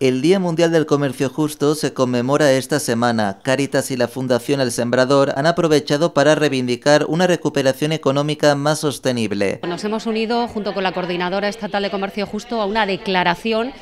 El Día Mundial del Comercio Justo se conmemora esta semana. Caritas y la Fundación El Sembrador han aprovechado para reivindicar una recuperación económica más sostenible. Nos hemos unido junto con la Coordinadora Estatal de Comercio Justo a una declaración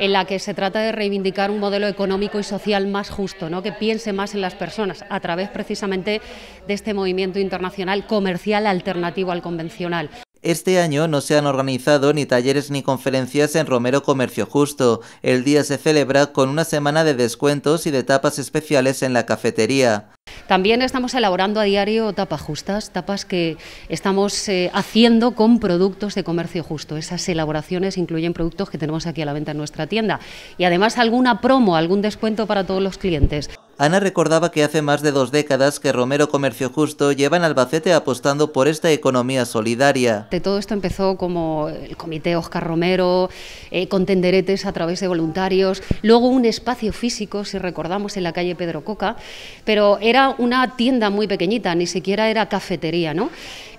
en la que se trata de reivindicar un modelo económico y social más justo, ¿no? que piense más en las personas, a través precisamente de este movimiento internacional comercial alternativo al convencional. Este año no se han organizado ni talleres ni conferencias en Romero Comercio Justo. El día se celebra con una semana de descuentos y de tapas especiales en la cafetería. También estamos elaborando a diario tapas justas, tapas que estamos eh, haciendo con productos de comercio justo. Esas elaboraciones incluyen productos que tenemos aquí a la venta en nuestra tienda y además alguna promo, algún descuento para todos los clientes. Ana recordaba que hace más de dos décadas que Romero Comercio Justo lleva en Albacete apostando por esta economía solidaria. De todo esto empezó como el comité Oscar Romero, eh, con tenderetes a través de voluntarios, luego un espacio físico, si recordamos, en la calle Pedro Coca, pero era una tienda muy pequeñita, ni siquiera era cafetería, ¿no?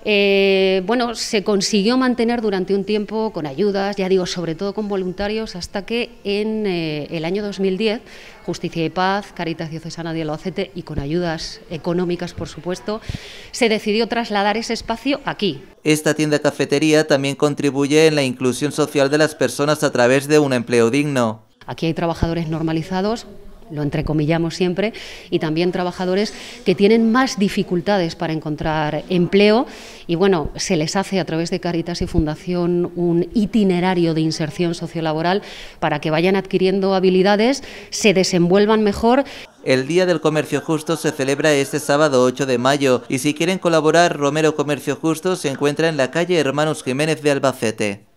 Eh, bueno, se consiguió mantener durante un tiempo con ayudas, ya digo, sobre todo con voluntarios, hasta que en eh, el año 2010, Justicia y Paz, Caritas Diocesana de Albacete y con ayudas económicas, por supuesto, se decidió trasladar ese espacio aquí. Esta tienda cafetería también contribuye en la inclusión social de las personas a través de un empleo digno. Aquí hay trabajadores normalizados, lo entrecomillamos siempre, y también trabajadores que tienen más dificultades para encontrar empleo. Y bueno, se les hace a través de Caritas y Fundación un itinerario de inserción sociolaboral para que vayan adquiriendo habilidades, se desenvuelvan mejor. El Día del Comercio Justo se celebra este sábado 8 de mayo y si quieren colaborar, Romero Comercio Justo se encuentra en la calle Hermanos Jiménez de Albacete.